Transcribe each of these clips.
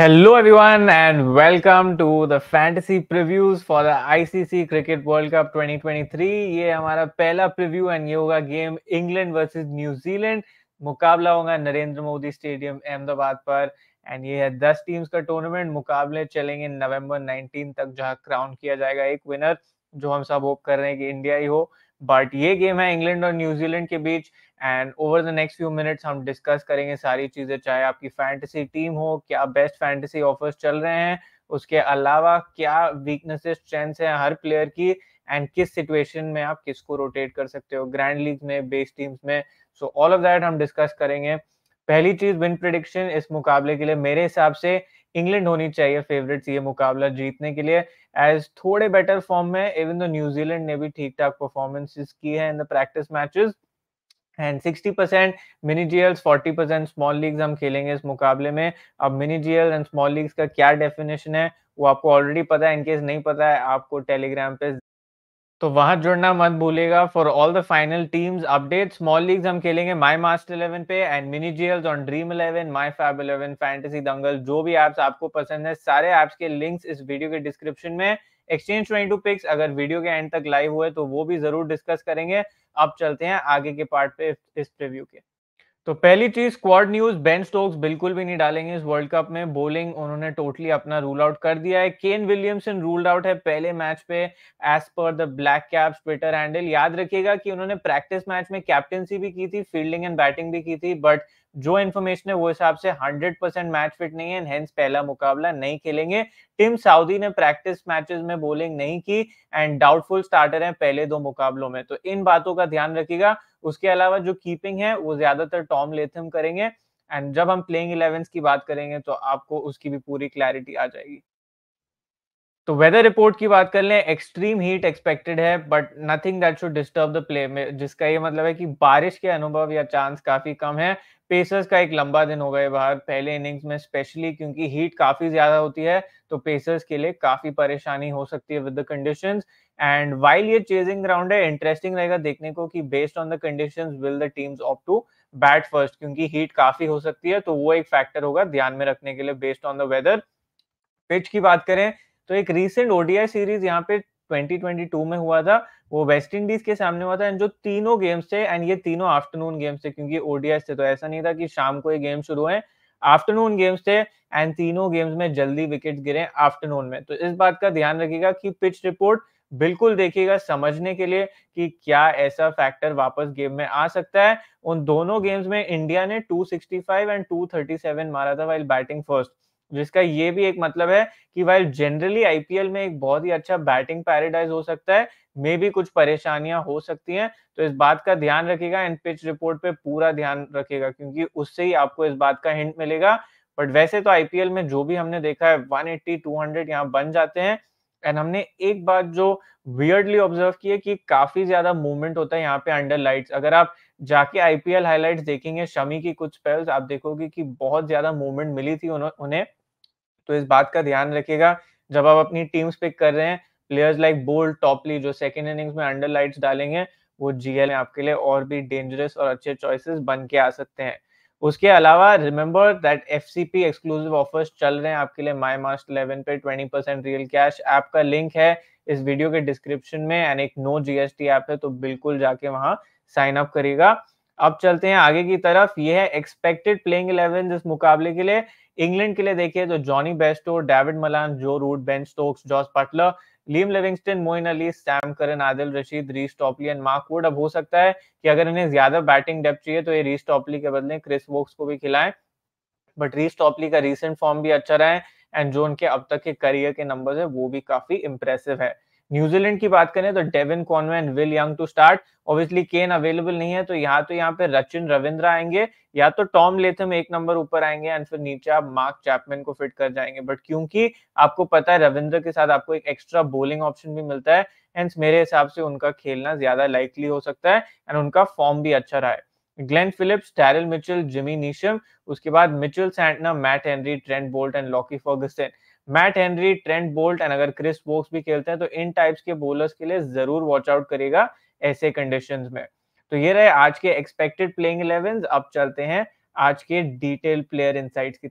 Hello everyone and welcome to the fantasy previews for the ICC cricket world cup 2023. ये हमारा पहला preview and ये होगा game England versus New Zealand मुकाबला होगा नरेंद्र मोदी स्टेडियम अहमदाबाद पर एंड ये है दस टीम्स का टूर्नामेंट मुकाबले चलेंगे नवंबर 19 तक जहां क्राउन किया जाएगा एक विनर जो हम सब होप कर रहे हैं कि इंडिया ही हो बट ये गेम है इंग्लैंड और न्यूजीलैंड के बीच and over the next few minutes हम डिस्कस करेंगे सारी चीज़ें चाहे आपकी फैंटेसी टीम हो क्या बेस्ट फैंटेसी ऑफर्स चल रहे हैं उसके अलावा क्या वीकनेसेस स्ट्रेंथ्स हैं हर प्लेयर की एंड किस सिचुएशन में आप किसको रोटेट कर सकते हो ग्रैंड लीग में बेस टीम्स में सो ऑल ऑफ दैट हम डिस्कस करेंगे पहली चीज विन प्रिडिक्शन इस मुकाबले के लिए मेरे हिसाब से इंग्लैंड होनी चाहिए फेवरेट्स ये मुकाबला जीतने के लिए एज थोड़े बेटर फॉर्म में इवन द न्यूजीलैंड ने भी ठीक ठाक परफॉर्मेंसेस की है in the practice matches and 60 percent mini GLs 40 percent small leagues हम खेलेंगे इस मुकाबले में अब mini GL and small leagues का क्या डेफिनेशन है वो आपको ऑलरेडी पता है इनकेस नहीं पता है आपको टेलीग्राम पे तो वहां जुड़ना मत भूलेगा for all the final teams update small leagues हम खेलेंगे माय मास्टर इलेवन पे and mini GL on Dream Eleven My Fab Eleven Fantasy Dangal जो भी एप्स आपको पसंद है सारे एप्स के लिंक्स इस वीडियो के डिस्क्रिप्शन में एक्सचेंज ट्वेंटी टू पिक्स अगर वीडियो के एंड तक लाइव हुए तो वो भी जरूर डिस्कस करेंगे अब चलते हैं आगे के पार्ट पे इस प्रिव्यू के तो पहली चीज स्क्वाड न्यूज बेन स्टोक्स बिल्कुल भी नहीं डालेंगे इस वर्ल्ड कप में बोलिंग उन्होंने टोटली अपना रूल आउट कर दिया है केन विलियमसन रूल्ड आउट है पहले मैच पे as per the Black Caps Twitter handle याद रखिएगा कि उन्होंने प्रैक्टिस मैच में कैप्टनसी भी की थी फील्डिंग एंड बैटिंग भी की थी बट जो इन्फॉर्मेशन है वो हिसाब से 100 परसेंट मैच फिट नहीं है हेंस पहला मुकाबला नहीं खेलेंगे टीम साउदी ने प्रैक्टिस मैचेस में बोलिंग नहीं की एंड डाउटफुल स्टार्टर है पहले दो मुकाबलों में तो इन बातों का ध्यान रखिएगा उसके अलावा जो कीपिंग है वो ज्यादातर टॉम लेथम करेंगे एंड जब हम प्लेइंग इलेवन की बात करेंगे तो आपको उसकी भी पूरी क्लैरिटी आ जाएगी तो वेदर रिपोर्ट की बात कर लें एक्सट्रीम हीट एक्सपेक्टेड है but nothing that should disturb the play में जिसका ये मतलब है कि बारिश के अनुभव या चांस काफी कम है पेसर्स का एक लंबा दिन हो गए बाहर पहले इनिंग्स में स्पेशली क्योंकि हीट काफी ज्यादा होती है तो पेसर्स के लिए काफी परेशानी हो सकती है with the condition and while ये चेजिंग ग्राउंड है इंटरेस्टिंग रहेगा देखने को कि based on the condition will the teams opt to bat first क्योंकि हीट काफी हो सकती है तो वो एक फैक्टर होगा ध्यान में रखने के लिए based on the weather pitch की बात करें तो एक रिसेंट ओडीआई सीरीज यहाँ पे 2022 में हुआ था वो वेस्ट इंडीज के सामने हुआ था एंड जो तीनों गेम्स थे एंड ये तीनों आफ्टरनून गेम्स थे क्योंकि ओडीआई थे तो ऐसा नहीं था कि शाम को ये गेम शुरू हुए आफ्टरनून गेम्स थे एंड तीनों गेम्स में जल्दी विकेट गिरे आफ्टरनून में तो इस बात का ध्यान रखिएगा कि पिच रिपोर्ट बिल्कुल देखिएगा समझने के लिए कि क्या ऐसा फैक्टर वापस गेम में आ सकता है उन दोनों गेम्स में इंडिया ने 265 एंड 237 मारा था वाइल बैटिंग फर्स्ट जिसका ये भी एक मतलब है कि वाइल जनरली आईपीएल में एक बहुत ही अच्छा बैटिंग पैराडाइज हो सकता है मे भी कुछ परेशानियां हो सकती हैं तो इस बात का ध्यान रखिएगा एंड पिच रिपोर्ट पे पूरा ध्यान रखिएगा क्योंकि उससे ही आपको इस बात का हिंट मिलेगा बट वैसे तो आईपीएल में जो भी हमने देखा है 180 200 यहाँ बन जाते हैं एंड हमने एक बात जो वियर्डली ऑब्जर्व की है कि काफी ज्यादा मूवमेंट होता है यहाँ पे अंडर लाइट्स अगर आप जाके आईपीएल हाईलाइट्स देखेंगे शमी की कुछ स्पेल्स आप देखोगे कि बहुत ज्यादा मूवमेंट मिली थी उन्हें तो इस बात का ध्यान रखिएगा जब आप अपनी टीम्स पिक कर रहे हैं प्लेयर्स लाइक बोल्ड टॉपली जो सेकेंड इनिंग्स में अंडर लाइट्स डालेंगे वो जीएल में आपके लिए और भी डेंजरस और अच्छे चॉइसेस बन के आ सकते हैं उसके अलावा remember that F exclusive offers चल रहे हैं आपके लिए माई मास्ट इलेवन पे twenty percent real cash app का लिंक है इस वीडियो के डिस्क्रिप्शन में एंड एक नो जीएसटी ऐप है तो बिल्कुल जाके वहां साइन अप करिएगा अब चलते हैं आगे की तरफ ये है एक्सपेक्टेड प्लेइंग इलेवन इस मुकाबले के लिए इंग्लैंड के लिए देखिए तो Jonny Bairstow David Malan Joe Root Ben Stokes Jos Buttler Liam Livingstone Moeen Ali Sam Curran Adil Rashid Reece Topley and Mark Wood अब हो सकता है कि अगर इन्हें ज्यादा बैटिंग डेप चाहिए तो ये रीस टॉपली के बदले क्रिस वोक्स को भी खिलाएं बट रीस टॉपली का रिसेंट फॉर्म भी अच्छा रहा है एंड जो उनके अब तक के करियर के नंबर है वो भी काफी इंप्रेसिव है न्यूजीलैंड की बात करें तो Devon Conway and Will Young to start obviously Kane available नहीं है तो यहाँ तो यहाँ पे रचिन रविंद्र आएंगे या तो टॉम लेथम एक नंबर ऊपर आएंगे एंड फिर नीचे आप मार्क चैपमैन को फिट कर जाएंगे बट क्योंकि आपको पता है रविंद्र के साथ आपको एक एक्स्ट्रा बोलिंग ऑप्शन भी मिलता है एंड मेरे हिसाब से उनका खेलना ज्यादा लाइकली हो सकता है एंड उनका फॉर्म भी अच्छा रहा है Glenn Phillips Daryl Mitchell Jimmy Neesham उसके बाद Mitchell Santner Matt Henry Trent Boult and Lockie Ferguson Matt Henry Trent Boult and अगर क्रिस बोक्स भी खेलते हैं तो इन टाइप्स के बोलर्स के लिए जरूर वॉच आउट करेगा ऐसे कंडीशंस में तो ये रहे आज के एक्सपेक्टेड प्लेइंग इलेवन अब चलते हैं आज के डिटेल प्लेयर इनसाइट्स की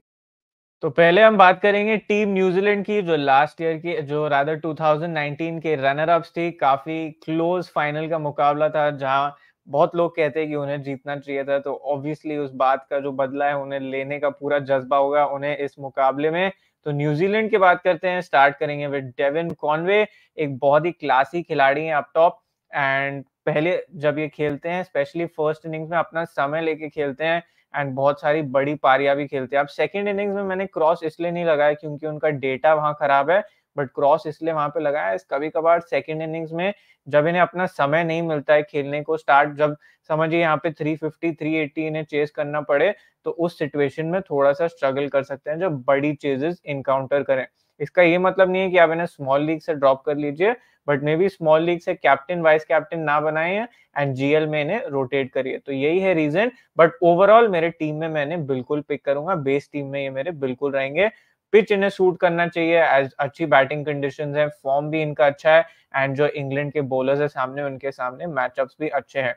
तो पहले हम बात करेंगे टीम न्यूजीलैंड की जो लास्ट ईयर की जो रादर 2019 के रनर अप्स थी काफी क्लोज फाइनल का मुकाबला था जहां बहुत लोग कहते हैं कि उन्हें जीतना चाहिए था तो ऑब्वियसली उस बात का जो बदला है उन्हें लेने का पूरा जज्बा होगा उन्हें इस मुकाबले में तो न्यूजीलैंड की बात करते हैं स्टार्ट करेंगे विद डेविन कॉनवे एक बहुत ही क्लासी खिलाड़ी है अपटॉप टॉप एंड पहले जब ये खेलते हैं स्पेशली फर्स्ट इनिंग्स में अपना समय लेके खेलते हैं एंड बहुत सारी बड़ी पारियां भी खेलते हैं अब सेकेंड इनिंग्स में मैंने क्रॉस इसलिए नहीं लगाया क्योंकि उनका डेटा वहां खराब है बट क्रॉस इसलिए वहां पे लगाया कभी कभार सेकेंड इनिंग्स में जब इन्हें अपना समय नहीं मिलता है खेलने को स्टार्ट जब समझिए यहाँ पे 350 380 इन्हें चेस करना पड़े तो उस सिचुएशन में थोड़ा सा स्ट्रगल कर सकते हैं जब बड़ी चेजेस इनकाउंटर करें इसका ये मतलब नहीं है कि आप इन्हें स्मॉल लीग से ड्रॉप कर लीजिए but maybe small league से कैप्टन वाइस कैप्टन ना बनाए हैं एंड जीएल में इन्हें रोटेट करिए तो यही है रीजन बट ओवरऑल मेरे टीम में मैंने बिल्कुल पिक करूंगा बेस टीम में ये मेरे बिल्कुल रहेंगे पिच इन्हें सूट करना चाहिए एज अच्छी बैटिंग कंडीशन है फॉर्म भी इनका अच्छा है एंड जो इंग्लैंड के बॉलर्स है सामने उनके सामने मैचअप्स भी अच्छे हैं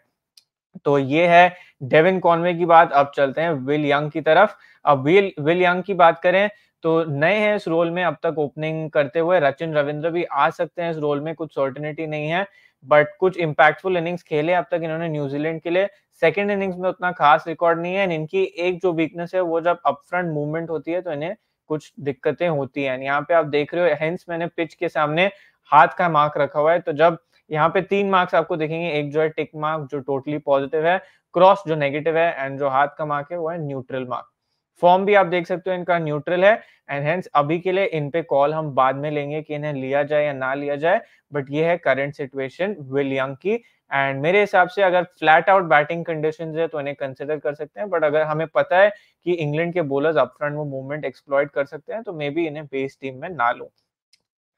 तो ये है डेविन कॉनवे की बात अब चलते हैं विल यंग की तरफ अब विल विल यंग की बात करें तो नए हैं इस रोल में अब तक ओपनिंग करते हुए रचिन रविंद्र भी आ सकते हैं इस रोल में कुछ सर्टिनिटी नहीं है बट कुछ इंपैक्टफुल इनिंग्स खेले अब तक इन्होंने न्यूजीलैंड के लिए सेकेंड इनिंग्स में उतना खास रिकॉर्ड नहीं है इनकी एक जो वीकनेस है वो जब अपफ्रंट मूवमेंट होती है तो इन्हें कुछ दिक्कतें होती हैं यहाँ पे आप देख रहे हो हेंस मैंने पिच के सामने हाथ का मार्क रखा हुआ है तो जब यहाँ पे तीन मार्क्स आपको देखेंगे एक जो है टिक मार्क जो टोटली पॉजिटिव है क्रॉस जो नेगेटिव है एंड जो हाथ का मार्क है वो है न्यूट्रल मार्क फॉर्म भी आप देख सकते हो इनका न्यूट्रल है एंड हेंस अभी के लिए इन पे कॉल हम बाद में लेंगे कि इन्हें लिया जाए या ना लिया जाए बट ये है करंट सिचुएशन विल यंग की एंड मेरे हिसाब से अगर फ्लैट आउट बैटिंग कंडीशन है तो इन्हें कंसिडर कर सकते हैं बट अगर हमें पता है कि इंग्लैंड के बोलर अपफ्रंट वो मूवमेंट एक्सप्लॉयड कर सकते हैं तो मे बी इन्हें बेस टीम में ना लू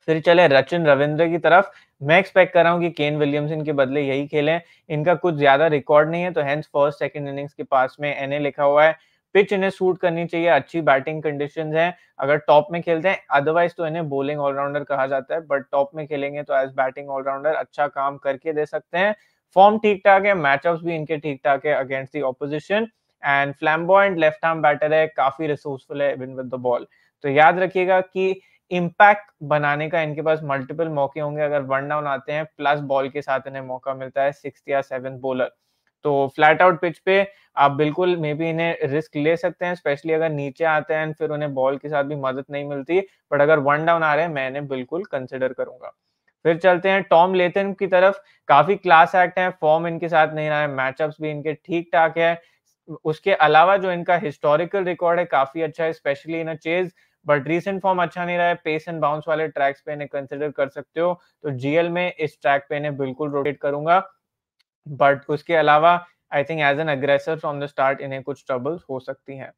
फिर चले रचिन रविंद्र की तरफ मैं एक्सपेक्ट कर रहा हूँ कि केन विलियमसन के बदले यही खेलें इनका कुछ ज्यादा रिकॉर्ड नहीं है तो हैंस फर्स्ट सेकंड इनिंग्स के पास में एन लिखा हुआ है पिच इन्हें सूट करनी चाहिए अच्छी बैटिंग कंडीशन है अगर टॉप में खेलते हैं अदरवाइज तो इन्हें बोलिंग ऑलराउंडर कहा जाता है बट टॉप में खेलेंगे तो एज बैटिंग ऑलराउंडर अच्छा काम करके दे सकते हैं फॉर्म ठीक ठाक है मैचअप्स भी इनके ठीक ठाक है against the opposition and flamboyant left arm batter है काफी रिसोर्सफुल है इवन विद द बॉल तो याद रखिएगा कि इम्पैक्ट बनाने का इनके पास मल्टीपल मौके होंगे अगर वन डाउन आते हैं प्लस बॉल के साथ इन्हें मौका मिलता है सिक्स या सेवन बॉलर तो फ्लैट आउट पिच पे आप बिल्कुल मे बी इन्हें रिस्क ले सकते हैं स्पेशली अगर नीचे आते हैं फिर उन्हें बॉल के साथ भी मदद नहीं मिलती बट अगर वन डाउन आ रहे हैं मैं इन्हें बिल्कुल कंसिडर करूंगा फिर चलते हैं टॉम लेथन की तरफ काफी क्लास एक्ट है फॉर्म इनके साथ नहीं रहा है मैचअप्स भी इनके ठीक ठाक है उसके अलावा जो इनका हिस्टोरिकल रिकॉर्ड है काफी अच्छा है specially in a chase but recent form अच्छा नहीं रहा है पेस एंड बाउंस वाले ट्रैक्स पे इन्हें कंसिडर कर सकते हो तो जीएल में इस ट्रैक पे इन्हें बिल्कुल रोटेट करूंगा बट उसके अलावा I think as an aggressor from the start इन्हें कुछ ट्रबल्स हो सकती हैं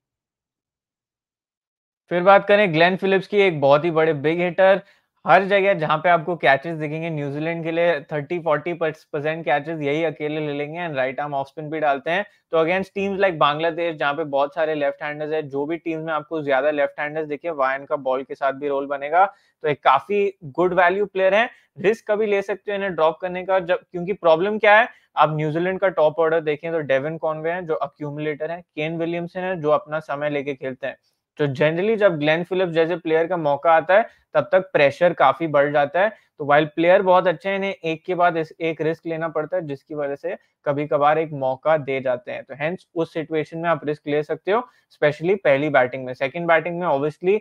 फिर बात करें ग्लेन फिलिप्स की एक बहुत ही बड़े बिग हिटर हर जगह जहां पे आपको कैचेस दिखेंगे न्यूजीलैंड के लिए 30 40 परसेंट कैचेस यही अकेले ले लेंगे and right arm off spin भी डालते हैं तो अगेंस्ट टीम्स लाइक बांग्लादेश जहां पे बहुत सारे लेफ्ट हैंडर्स है जो भी टीम में आपको ज्यादा लेफ्ट हैंडर्स दिखे वायन का बॉल के साथ भी रोल बनेगा तो एक काफी गुड वैल्यू प्लेयर है रिस्क कभी ले सकते हो इन्हें ड्रॉप करने का जब क्योंकि प्रॉब्लम क्या है आप न्यूजीलैंड का टॉप ऑर्डर देखें तो डेविन कॉन्वे है जो अक्यूमुलेटर है केन विलियमसन है जो अपना समय लेके खेलते हैं तो जनरली जब ग्लेन फिलिप्स जैसे प्लेयर का मौका आता है तब तक प्रेशर काफी बढ़ जाता है तो वाइल्ड प्लेयर बहुत अच्छे हैं इन्हें एक के बाद एक रिस्क लेना पड़ता है जिसकी वजह से कभी कभार एक मौका दे जाते हैं तो हेंस उस सिचुएशन में आप रिस्क ले सकते हो स्पेशली पहली बैटिंग में सेकेंड बैटिंग में ऑब्वियसली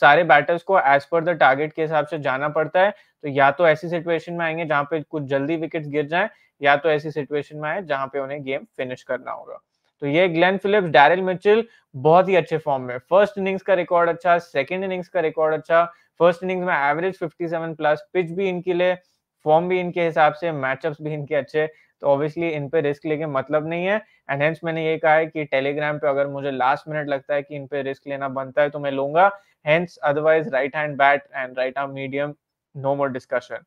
सारे बैटर्स को एज पर द टारगेट के हिसाब से जाना पड़ता है तो या तो ऐसी सिचुएशन में आएंगे जहां पे कुछ जल्दी विकेट्स गिर जाएं या तो ऐसी सिचुएशन में आए जहां पे उन्हें गेम फिनिश करना होगा तो ये ग्लेन फिलिप्स डैरिल मिचिल बहुत ही अच्छे फॉर्म में फर्स्ट इनिंग्स का रिकॉर्ड अच्छा सेकेंड इनिंग्स का रिकॉर्ड अच्छा फर्स्ट इनिंग्स में एवरेज 57 प्लस पिच भी इनके लिए फॉर्म भी इनके हिसाब से मैचअप्स भी इनके अच्छे तो ऑब्वियसली इन पे रिस्क लेके मतलब नहीं है एंड हेंस मैंने ये कहा है कि टेलीग्राम पे अगर मुझे लास्ट मिनट लगता है कि इन पे रिस्क लेना बनता है तो मैं लूंगा hence otherwise right hand bat and right arm medium no more discussion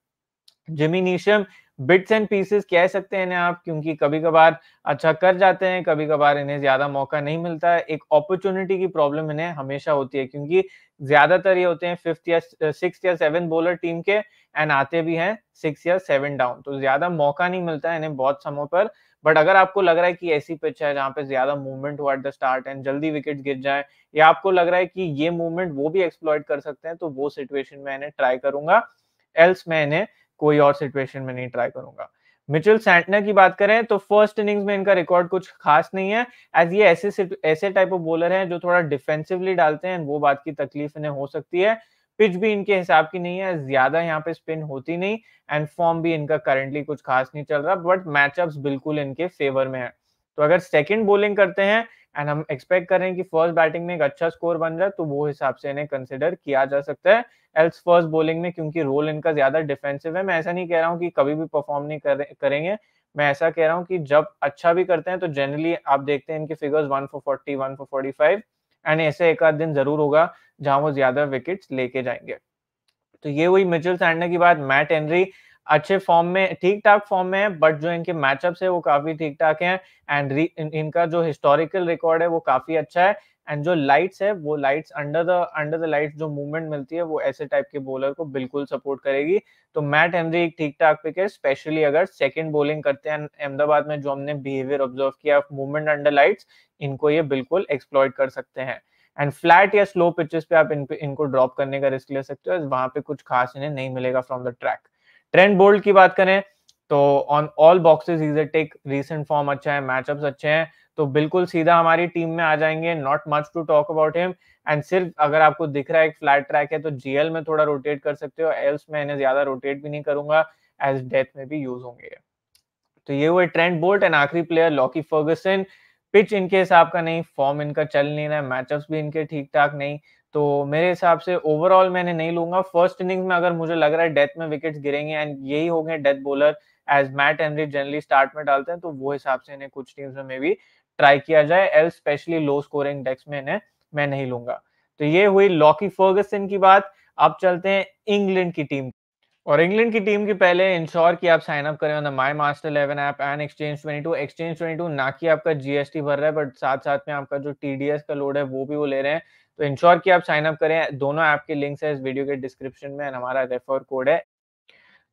Jimmy Neesham bits and pieces कह सकते हैं इन्हें आप क्योंकि कभी कभार अच्छा कर जाते हैं कभी कभार इन्हें ज्यादा मौका नहीं मिलता है एक अपॉर्चुनिटी की प्रॉब्लम इन्हें हमेशा होती है क्योंकि ज्यादातर ये होते हैं फिफ्थ या सिक्स या सेवन बॉलर टीम के एंड आते भी हैं सिक्स या सेवन डाउन तो ज्यादा मौका नहीं मिलता है इन्हें बहुत समय पर बट अगर आपको लग रहा है कि ऐसी पिच है जहाँ पे ज्यादा मूवमेंट हुआ एट द स्टार्ट एंड जल्दी विकेट गिर जाए या आपको लग रहा है कि ये मूवमेंट वो भी एक्सप्लॉयट कर सकते हैं तो वो सिचुएशन में इन्हें ट्राई करूंगा एल्स मैं इन्हें कोई और सिचुएशन में नहीं ट्राई करूंगा मिचुल सैंटनर की बात करें तो फर्स्ट इनिंग्स में इनका रिकॉर्ड कुछ खास नहीं है एज ये ऐसे ऐसे टाइप ऑफ बॉलर हैं जो थोड़ा डिफेंसिवली डालते हैं वो बात की तकलीफ इन्हें हो सकती है पिच भी इनके हिसाब की नहीं है ज्यादा यहाँ पे स्पिन होती नहीं एंड फॉर्म भी इनका करंटली कुछ खास नहीं चल रहा बट मैचअप्स बिल्कुल इनके फेवर में है तो अगर सेकेंड बोलिंग करते हैं एंड हम एक्सपेक्ट कर रहे हैं कि फर्स्ट बैटिंग में एक अच्छा स्कोर बन जाए तो वो हिसाब से इन्हें कंसिडर किया जा सकता है एल्स फर्स्ट बोलिंग में क्योंकि रोल इनका ज्यादा डिफेंसिव है मैं ऐसा नहीं कह रहा हूँ कि कभी भी परफॉर्म नहीं कर, करेंगे मैं ऐसा कह रहा हूँ कि जब अच्छा भी करते हैं तो जनरली आप देखते हैं इनके figures one four forty one four forty five and ऐसे एक आध दिन जरूर होगा जहां वो ज्यादा विकेट्स लेके जाएंगे तो ये हुई मिचेल सैंडने की बात मैट एनरी अच्छे फॉर्म में ठीक ठाक फॉर्म में है बट जो इनके मैचअप्स है वो काफी ठीक ठाक है एंड इन, इनका जो हिस्टोरिकल रिकॉर्ड है वो काफी अच्छा है एंड जो लाइट्स है वो lights under the under the lights जो मूवमेंट मिलती है वो ऐसे टाइप के बॉलर को बिल्कुल सपोर्ट करेगी तो मैट हेनरी एक ठीक ठाक पिक है स्पेशली अगर सेकंड बॉलिंग करते हैं अहमदाबाद में जो हमने बिहेवियर ऑब्जर्व किया मूवमेंट अंडर लाइट्स इनको ये बिल्कुल एक्सप्लॉयट कर सकते हैं एंड फ्लैट या स्लो पिचेस पे आप इन, इनको ड्रॉप करने का रिस्क ले सकते हो वहां पे कुछ खास इन्हें नहीं मिलेगा from the track Trent Boult की बात करें तो on all boxes is take recent form अच्छा है मैचअप्स अच्छे हैं तो बिल्कुल सीधा हमारी टीम में आ जाएंगे not much to talk about him and सिर्फ अगर आपको दिख रहा है एक फ्लैट ट्रैक है तो जीएल में थोड़ा रोटेट कर सकते हो एल्स में इन्हें ज्यादा रोटेट भी नहीं करूंगा एज डेथ में भी यूज होंगे तो ये हुए ट्रेंड बोल्ट एंड आखिरी प्लेयर लॉकी फर्गसन पिच इनके हिसाब का नहीं फॉर्म इनका चल नहीं रहा है मैचअप्स भी इनके ठीक ठाक नहीं तो मेरे हिसाब से ओवरऑल मैंने नहीं लूंगा फर्स्ट इनिंग्स में अगर मुझे लग रहा है डेथ में विकेट्स गिरेंगे एंड यही हो गए death bowler as Matt Henry generally start में डालते हैं तो वो हिसाब से इन्हें कुछ टीम्स में भी ट्राई किया जाए एल स्पेशली लो स्कोरिंग डेक्स में इन्हें मैं नहीं लूंगा तो ये हुई लॉकी फर्गसन की बात अब चलते हैं इंग्लैंड की टीम और इंग्लैंड की टीम की पहले इंश्योर की आप साइन अप करें on the my master eleven app and exchange twenty two exchange twenty two ना कि आपका जीएसटी भर रहा है बट साथ साथ में आपका जो टीडीएस का लोड है वो भी वो ले रहे हैं तो इंश्योर की आप साइन अप करें दोनों ऐप के लिंक्स है इस वीडियो के डिस्क्रिप्शन में हमारा रेफर कोड है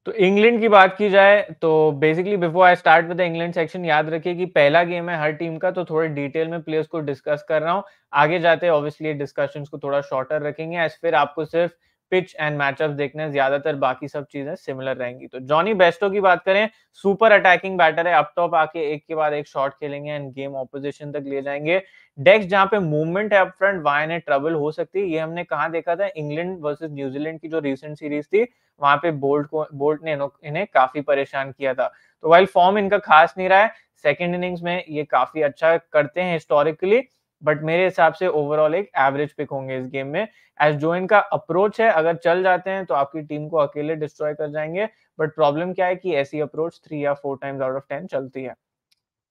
तो इंग्लैंड की बात की जाए तो basically before I start with England section याद रखिए कि पहला गेम है हर टीम का तो थोड़े डिटेल में प्लेयर्स को डिस्कस कर रहा हूँ आगे जाते ऑब्वियसली डिस्कशन को थोड़ा शॉर्टर रखेंगे एज फिर आपको सिर्फ पिच एंड मैचअप देखने हैं ज्यादातर बाकी सब चीजें सिमिलर रहेंगी तो जॉनी बेस्टो की बात करें सुपर अटैकिंग बैटर है अप टॉप आके एक के बाद एक शॉट खेलेंगे एंड गेम ऑपोजिशन तक ले जाएंगे डेक्स जहां पे मूवमेंट है अपफ्रंट वायन है ट्रबल हो सकती है ये हमने कहा देखा था इंग्लैंड वर्सेज न्यूजीलैंड की जो रिसेंट सीरीज थी वहां पे बोल्ट को बोल्ट ने इन्हें काफी परेशान किया था तो वाइल फॉर्म इनका खास नहीं रहा है सेकेंड इनिंग्स में ये काफी अच्छा करते हैं हिस्टोरिकली बट मेरे हिसाब से ओवरऑल एक एवरेज पिक होंगे इस गेम में एज जो इनका अप्रोच है अगर चल जाते हैं तो आपकी टीम को अकेले डिस्ट्रॉय कर जाएंगे बट प्रॉब्लम क्या है कि ऐसी अप्रोच थ्री या four times out of ten चलती है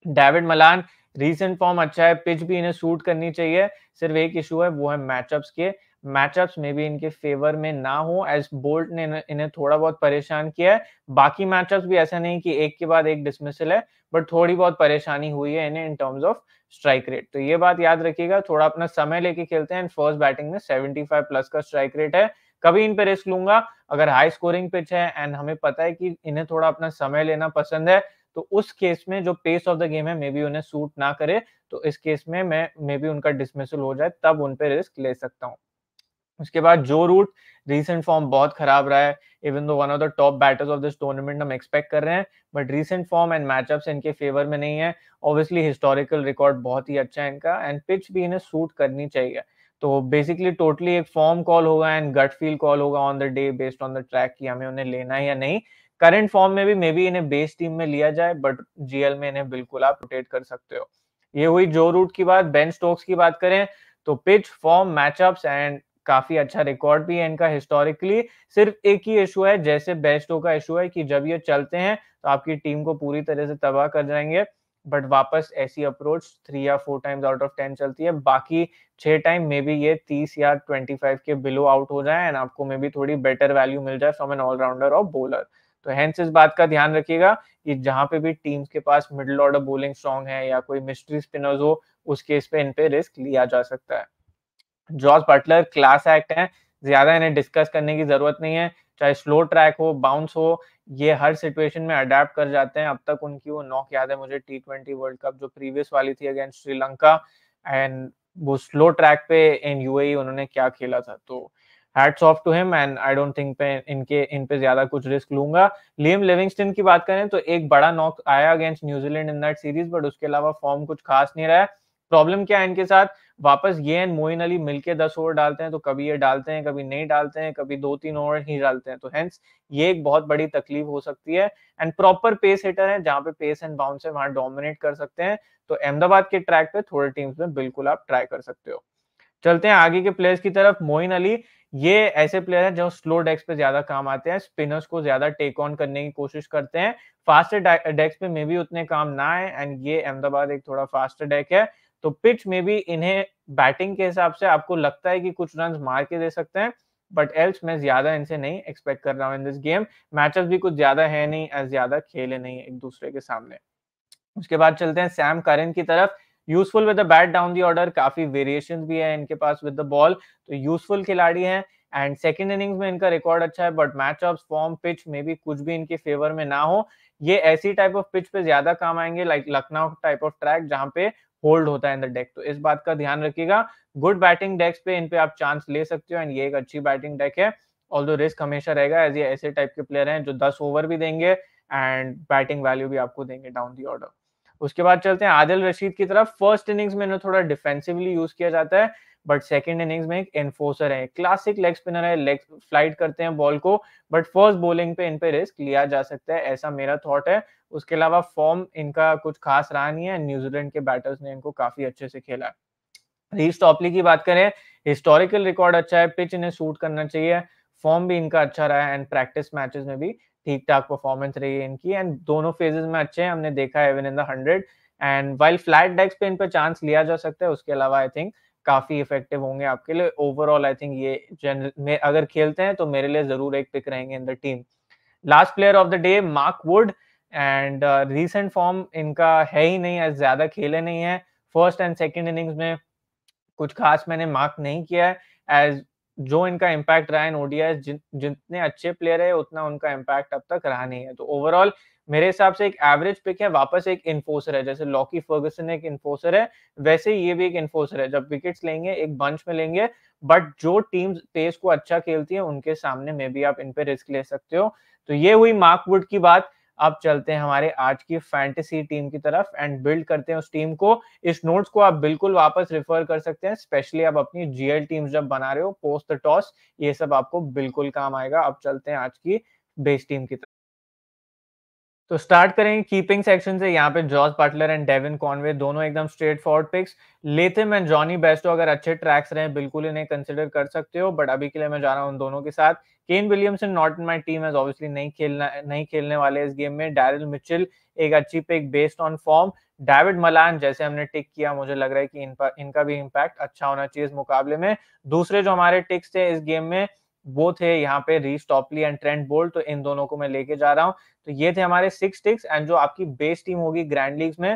डेविड मलान रीसेंट फॉर्म अच्छा है पिच भी इन्हें सूट करनी चाहिए सिर्फ एक इशू है वो है मैचअप्स के मैचअप्स में भी इनके फेवर में ना हो एज बोल्ट ने इन्हें थोड़ा बहुत परेशान किया है बाकी मैचअप्स भी ऐसा नहीं कि एक के बाद एक डिसमिसल है बट थोड़ी बहुत परेशानी हुई है इन्हें in terms of strike rate तो ये बात याद रखिएगा थोड़ा अपना समय लेके खेलते हैं फर्स्ट बैटिंग में फाइव प्लस का स्ट्राइक रेट है कभी इन पे रिस्क लूंगा अगर हाई स्कोरिंग पिच है एंड हमें पता है कि इन्हें थोड़ा अपना समय लेना पसंद है तो उस केस में जो पेस ऑफ द गेम है मे बी उन्हें सूट ना करे तो इस केस में मैं मे बी उनका डिसमिसल हो जाए तब उन पर रिस्क ले सकता हूँ उसके बाद जो रूट रीसेंट फॉर्म बहुत खराब रहा है even though one of the top batters of this tournament हम एक्सपेक्ट कर रहे हैं but recent form and matchups इनके फेवर में नहीं है ऑब्वियसली हिस्टोरिकल रिकॉर्ड बहुत ही अच्छा है इनका एंड पिच भी इन्हें सूट करनी चाहिए तो बेसिकली टोटली एक फॉर्म कॉल होगा एंड गट फील कॉल होगा on the day based on the track कि हमें उन्हें लेना है या नहीं करंट फॉर्म में भी मे बी इन्हें बेस टीम में लिया जाए बट जीएल में इन्हें बिल्कुल आप रोटेट कर सकते हो ये हुई जो रूट की बात बेन स्टोक्स की बात करें तो पिच फॉर्म मैचअप्स एंड काफी अच्छा रिकॉर्ड भी है इनका हिस्टोरिकली सिर्फ एक ही इशू है जैसे बेस्टो का इशू है कि जब ये चलते हैं तो आपकी टीम को पूरी तरह से तबाह कर जाएंगे बट वापस ऐसी अप्रोच थ्री या four times out of ten चलती है बाकी छह टाइम मे बी ये तीस या ट्वेंटी फाइव के बिलो आउट हो जाए एंड आपको मे बी थोड़ी बेटर वैल्यू मिल जाए फ्रॉम एन ऑलराउंडर और बोलर तो हेंस इस बात का ध्यान रखिएगा कि जहां पे भी टीम्स के पास मिडिल ऑर्डर बोलिंग स्ट्रॉन्ग है या कोई मिस्ट्री स्पिनर्स हो उस केस पे इन पे रिस्क लिया जा सकता है जॉर्ज बटलर क्लास एक्ट है ज्यादा इन्हें डिस्कस करने की जरूरत नहीं है चाहे स्लो ट्रैक हो बाउंस हो ये हर सिचुएशन में अडेप्ट कर जाते हैं अब तक उनकी वो नॉक याद है मुझे टी ट्वेंटी वर्ल्ड कप जो प्रीवियस वाली थी अगेंस्ट श्रीलंका एंड वो स्लो ट्रैक पे इन यूएई e उन्होंने क्या खेला था तो hats off to him and I don't think पे इनके इन पे ज्यादा कुछ रिस्क लूंगा लियम लिविंगस्टन की बात करें तो एक बड़ा नॉक आया against New Zealand in that series but उसके अलावा फॉर्म कुछ खास नहीं रहा है प्रॉब्लम क्या है इनके साथ वापस ये एंड मोइन अली मिलके दस ओवर डालते हैं तो कभी ये डालते हैं कभी नहीं डालते हैं कभी दो तीन ओवर ही डालते हैं तो हेंस ये एक बहुत बड़ी तकलीफ हो सकती है एंड प्रॉपर पेस हिटर है जहाँ पे पेस एंड बाउंस है वहां डोमिनेट कर सकते हैं तो अहमदाबाद के ट्रैक पे थोड़े टीम्स में बिल्कुल आप ट्राई कर सकते हो चलते हैं आगे के प्लेयर्स की तरफ मोइन अली ये ऐसे प्लेयर हैं जो स्लो डेक्स पे ज्यादा काम आते हैं स्पिनर्स को ज्यादा टेक ऑन करने की कोशिश करते हैं फास्टर डेक्स पे मे भी उतने काम ना आए एंड ये अहमदाबाद एक थोड़ा फास्टर डेक है तो पिच में भी इन्हें बैटिंग के हिसाब से आपको लगता है कि कुछ रन मार के दे सकते हैं बट एल्स मैं ज्यादा इनसे नहीं एक्सपेक्ट कर रहा हूँ इन दिस गेम मैचेस भी कुछ ज्यादा है नहीं एज ज्यादा खेले नहीं एक दूसरे के सामने उसके बाद चलते हैं सैम करन की तरफ useful with the bat down the order काफी वेरिएशन भी है इनके पास विद द बॉल तो यूजफुल खिलाड़ी हैं एंड सेकेंड इनिंग्स में इनका रिकॉर्ड अच्छा है but match of form pitch में भी कुछ भी इनके फेवर में ना हो ये ऐसी टाइप ऑफ पिच पे ज्यादा काम आएंगे like Lucknow type of track जहाँ पे होल्ड होता है इन द डेक तो इस बात का ध्यान रखिएगा गुड बैटिंग डेक्स पे इन पे आप चांस ले सकते हो एंड ये एक अच्छी बैटिंग डेक है ऑल रिस्क हमेशा रहेगा एज ये ऐसे टाइप के प्लेयर हैं जो दस ओवर भी देंगे एंड बैटिंग वैल्यू भी आपको देंगे डाउन दी ऑर्डर उसके बाद चलते हैं आदिल रशीद की तरफ फर्स्ट इनिंग्स में थोड़ा डिफेंसिवली यूज किया जाता है बट सेकेंड इनिंग्स में एक एनफोर्सर है क्लासिक लेग स्पिनर है लेग फ्लाइट करते हैं बॉल को बट फर्स्ट बॉलिंग पे इन पे रिस्क लिया जा सकता है ऐसा मेरा थॉट है उसके अलावा फॉर्म इनका कुछ खास रहा नहीं है न्यूजीलैंड के बैटर्स ने इनको काफी अच्छे से खेला रीव स्टॉपली की बात करें हिस्टोरिकल रिकॉर्ड अच्छा है पिच इन्हें सूट करना चाहिए फॉर्म भी इनका अच्छा रहा है एंड प्रैक्टिस मैचेस में भी ठीक ठाक परफॉर्मेंस रही है इनकी एंड दोनों फेजेस में अच्छे हैं हमने देखा है even in the hundred and while flat decks पे इन पर चांस लिया जा सकता है उसके अलावा आई थिंक काफी इफेक्टिव होंगे आपके लिए ओवरऑल आई थिंक ये जनरल अगर खेलते हैं तो मेरे लिए जरूर एक पिक रहेंगे in the team last player of the day Mark Wood and recent form इनका है ही नहीं है ज्यादा खेले नहीं है फर्स्ट एंड सेकेंड इनिंग्स में कुछ खास मैंने मार्क नहीं किया है एज जो इनका इम्पैक्ट रहा है इन ओडिया जिन, जितने अच्छे प्लेयर है उतना उनका इम्पैक्ट अब तक रहा नहीं है तो ओवरऑल मेरे हिसाब से एक एवरेज पिक है वापस एक इन्फोसर है जैसे लॉकी फर्गसन एक इन्फोसर है वैसे ये भी एक इन्फोसर है जब विकेट्स लेंगे एक बंच में लेंगे बट जो टीम्स पेस को अच्छा खेलती है उनके सामने में भी आप इन पे रिस्क ले सकते हो तो ये हुई मार्कवुड की बात अब चलते हैं हमारे आज की फैंटेसी टीम की तरफ एंड बिल्ड करते हैं उस टीम को इस नोट्स को आप बिल्कुल वापस रिफर कर सकते हैं स्पेशली आप अपनी जीएल टीम जब बना रहे हो पोस्ट द टॉस ये सब आपको बिल्कुल काम आएगा अब चलते हैं आज की बेस टीम की तरफ तो स्टार्ट करेंगे कीपिंग सेक्शन से यहाँ पे George Buttler and Devon Conway दोनों एकदम स्ट्रेट फॉरवर्ड पिक्स लेते मैं जॉनी बेस्टो अगर अच्छे ट्रैक्स रहे बिल्कुल इन्हें कंसिडर कर सकते हो बट अभी के लिए मैं जा रहा हूँ उन दोनों के साथ Kane in not in my team as obviously नहीं खेलना नहीं खेलने वाले इस गेम में डैरिल मिचिल एक अच्छी pick based on form David Malan जैसे हमने टिक किया मुझे लग रहा है कि इन पर इनका भी इम्पैक्ट अच्छा होना चाहिए इस मुकाबले में दूसरे जो हमारे टिक्स थे इस गेम में वो थे यहाँ पे Reece Topley and Trent Boult तो इन दोनों को मैं लेके जा रहा हूँ तो ये थे हमारे सिक्स टिक्स एंड जो आपकी बेस टीम होगी ग्रैंड लीग में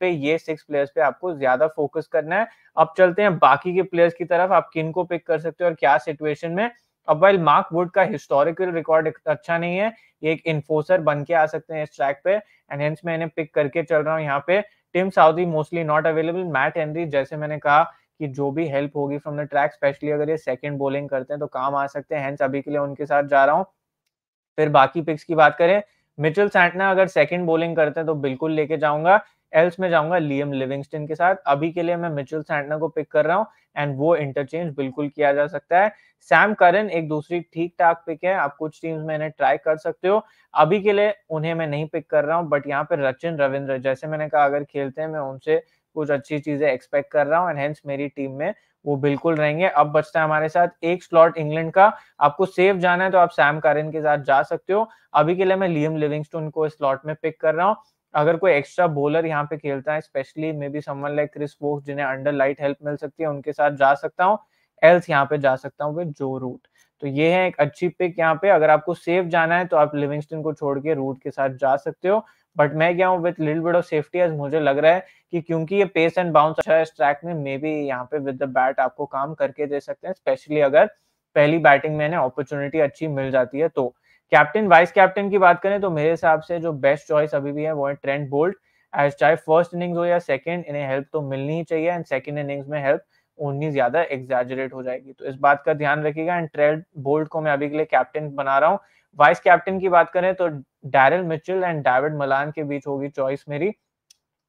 पे ये सिक्स प्लेयर्स पे आपको ज्यादा फोकस करना है अब चलते हैं बाकी के प्लेयर्स की तरफ आप किन को पिक कर सकते हो और क्या सिचुएशन में अब वाइल मार्क वुड का हिस्टोरिकल रिकॉर्ड अच्छा नहीं है ये एक इन्फोसर बन के आ सकते हैं इस ट्रैक पे एंड हेंस मैं इन्हें पिक करके चल रहा हूँ यहाँ पे Tim Southee mostly not available Matt Henry जैसे मैंने कहा कि जो भी हेल्प होगी फ्रॉम द ट्रैक स्पेशली अगर ये सेकंड बॉलिंग करते हैं तो काम आ सकते हैं हेंस अभी के लिए उनके साथ जा रहा हूँ फिर बाकी पिक्स की बात करें मिचेल सैंटना अगर सेकंड बॉलिंग करते हैं तो बिल्कुल लेके जाऊंगा एल्स में जाऊंगा लियम लिविंगस्टन के साथ अभी के लिए मैं मिचेल सैंटना को पिक कर रहा हूँ एंड वो इंटरचेंज बिल्कुल किया जा सकता है सैम करन एक दूसरी ठीक ठाक पिक है आप कुछ टीम्स में इन्हें ट्राई कर सकते हो अभी के लिए उन्हें मैं नहीं पिक कर रहा हूँ बट यहाँ पे रचिन रविंद्र जैसे मैंने कहा अगर खेलते हैं मैं उनसे कुछ अच्छी चीजें एक्सपेक्ट कर रहा हूँ एंड हेंस मेरी टीम में वो बिल्कुल रहेंगे अब बचता है हमारे साथ एक स्लॉट इंग्लैंड का आपको सेफ जाना है तो आप सैम कारिन के साथ जा सकते हो अभी के लिए मैं लियम लिविंगस्टोन को स्लॉट में पिक कर रहा हूँ अगर कोई एक्स्ट्रा बॉलर यहाँ पे खेलता है specially maybe someone like Chris Woakes जिन्हें अंडर लाइट हेल्प मिल सकती है उनके साथ जा सकता हूँ एल्स यहाँ पे जा सकता हूँ वे जो रूट तो ये है एक अच्छी पिक यहाँ पे अगर आपको सेफ जाना है तो आप लिविंगस्टन को छोड़ के रूट के साथ जा सकते हो बट मैं गया हूँ with little bit of safety as मुझे लग रहा है कि क्योंकि ये पेस एंड बाउंस अच्छा है इस ट्रैक में मे बी यहाँ पे विद द बैट आपको काम करके दे सकते हैं स्पेशली अगर पहली बैटिंग में अपॉर्चुनिटी अच्छी मिल जाती है तो कैप्टन वाइस कैप्टन की बात करें तो मेरे हिसाब से जो बेस्ट चॉइस अभी भी है वो है ट्रेंड बोल्ट एज चाहे फर्स्ट इनिंग्स हो या सेकंड इन्हें हेल्प तो मिलनी ही चाहिए एंड सेकंड इनिंग्स में हेल्प उतनी ज्यादा एग्जैजरेट हो जाएगी तो इस बात का ध्यान रखिएगा एंड ट्रेड बोल्ट को मैं अभी के लिए कैप्टन बना रहा हूँ वाइस कैप्टन की बात करें तो Daryl Mitchell and David Malan के बीच होगी चॉइस मेरी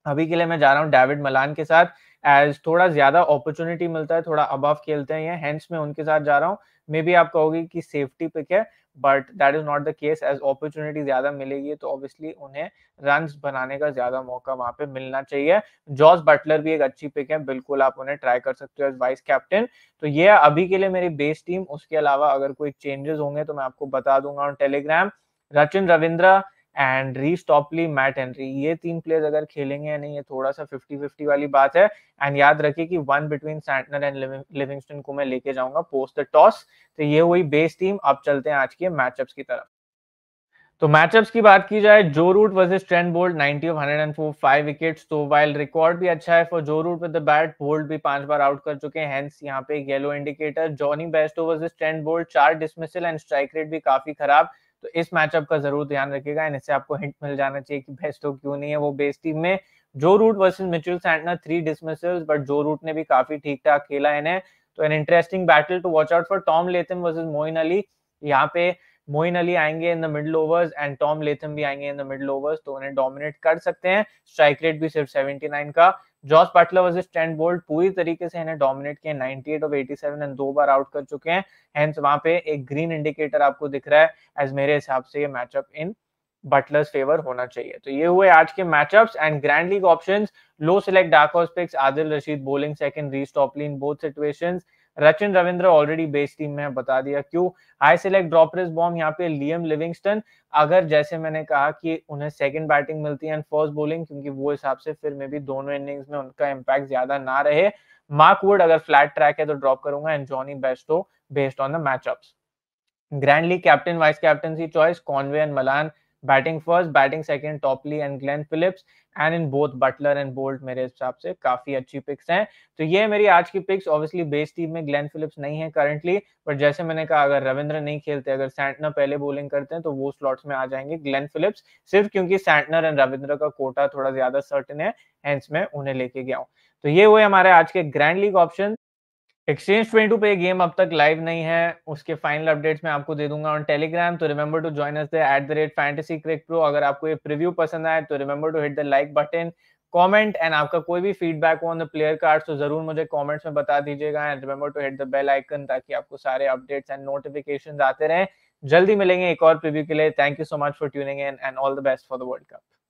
अभी के लिए मैं जा रहा हूँ डेविड मलान के साथ एज थोड़ा ज्यादा अपॉर्चुनिटी मिलता है थोड़ा अबव खेलते हैं ये हैंड्स में उनके साथ जा रहा हूँ मे बी आप कहोगे कि सेफ्टी पिक है but that is not the case as opportunity ज्यादा मिलेगी तो ऑब्वियसली उन्हें रन बनाने का ज्यादा मौका वहां पे मिलना चाहिए जॉस बटलर भी एक अच्छी पिक है बिल्कुल आप उन्हें ट्राई कर सकते हो एज वाइस कैप्टन तो ये अभी के लिए मेरी बेस टीम उसके अलावा अगर कोई चेंजेस होंगे तो मैं आपको बता दूंगा on Telegram Rachin Ravindra and Reece Topley Matt Henry ये तीन प्लेयर्स अगर खेलेंगे या नहीं ये थोड़ा सा फिफ्टी फिफ्टी वाली बात है एंड याद रखिए कि one between Santner and Livingstone को मैं लेके जाऊंगा पोस्ट द टॉस तो ये हुई बेस टीम अब चलते हैं आज के मैचअप्स की तरफ तो मैचअप्स की बात की जाए Joe Root versus Trent Boult ninety off hundred and four five wicket तो वाइल रिकॉर्ड भी अच्छा है for Joe Root with the bat Boult भी पांच बार आउट कर चुके हैं हेंस यहाँ पे yellow indicator Jonny Bairstow versus Trent Boult चार डिसमिसल एंड स्ट्राइक रेट भी काफी खराब तो इस मैचअप का जरूर ध्यान रखिएगा एंड इससे आपको हिंट मिल जाना चाहिए कि बेस्ट हो क्यों नहीं है वो बेस्ट टीम में Joe Root versus Mitchell Santner three dismissals but Joe Root ने भी काफी ठीक ठाक खेला इन्हें तो an interesting battle to watch out for Tom Latham versus Moeen Ali यहाँ पे मोइन अली आएंगे in the middle overs and Tom Latham भी आएंगे इन द मिडल ओवर्स तो उन्हें डोमिनेट कर सकते हैं स्ट्राइक रेट भी सिर्फ सेवेंटी का Jos Buttler versus Trent Boult पूरी तरीके से इन्हें डोमिनेट किया 98 ऑफ 87 एंड दो बार आउट कर चुके हैं हेंस वहां पे एक ग्रीन इंडिकेटर आपको दिख रहा है एज मेरे हिसाब से ये मैचअप इन बटलर्स फेवर होना चाहिए तो ये हुए आज के matchups and grand league options low select dark horse picks Adil Rashid bowling second Reece Topley both situations Rachin Ravindra already base team में बता दिया क्यों हाई सिलेक्ट ड्रॉपरेस बॉम्ब यहाँ पे लियम लिविंगस्टन अगर जैसे मैंने कहा कि उन्हें सेकंड बैटिंग मिलती है एंड फर्स्ट बॉलिंग क्योंकि वो हिसाब से फिर मे भी दोनों इनिंग्स में उनका इम्पैक्ट ज्यादा ना रहे मार्क वुड अगर फ्लैट ट्रैक है तो ड्रॉप करूंगा and Jonny Bairstow based on the matchups grand league captain vice captaincy choice Conway and Malan batting first batting second Topley and Glenn Phillips and in both Buttler and Boult मेरे हिसाब से काफी अच्छी pics हैं तो ये मेरी आज की पिक्स ऑब्वियसली बेस टीम में ग्लेन फिलिप्स नहीं है करंटली बट जैसे मैंने कहा अगर रविंद्र नहीं खेलते अगर सैंटनर पहले बॉलिंग करते हैं तो वो स्लॉट्स में आ जाएंगे ग्लेन फिलिप्स सिर्फ क्योंकि सैंटनर एंड रविंद्र का कोटा थोड़ा ज्यादा सर्टन है हेंस मैं उन्हें लेके गया हूँ तो ये हुए हमारे आज के grand league option exchange twenty पे गेम अब तक लाइव नहीं है उसके फाइनल अपडेट्स मैं आपको दे दूंगा ऑन टेलीग्राम तो remember to join us at the rate fantasy crick pro अगर आपको ये प्रीव्यू पसंद आए तो remember to hit the like button comment and आपका कोई भी फीडबैक हो ऑन द प्लेयर कार्ड तो जरूर मुझे कमेंट्स में बता दीजिएगा and remember to hit the bell icon ताकि आपको सारे अपडेट्स एंड नोटिफिकेशन आते रहे जल्दी मिलेंगे एक और प्रीव्यू के लिए thank you so much for tuning and all the best for the world cup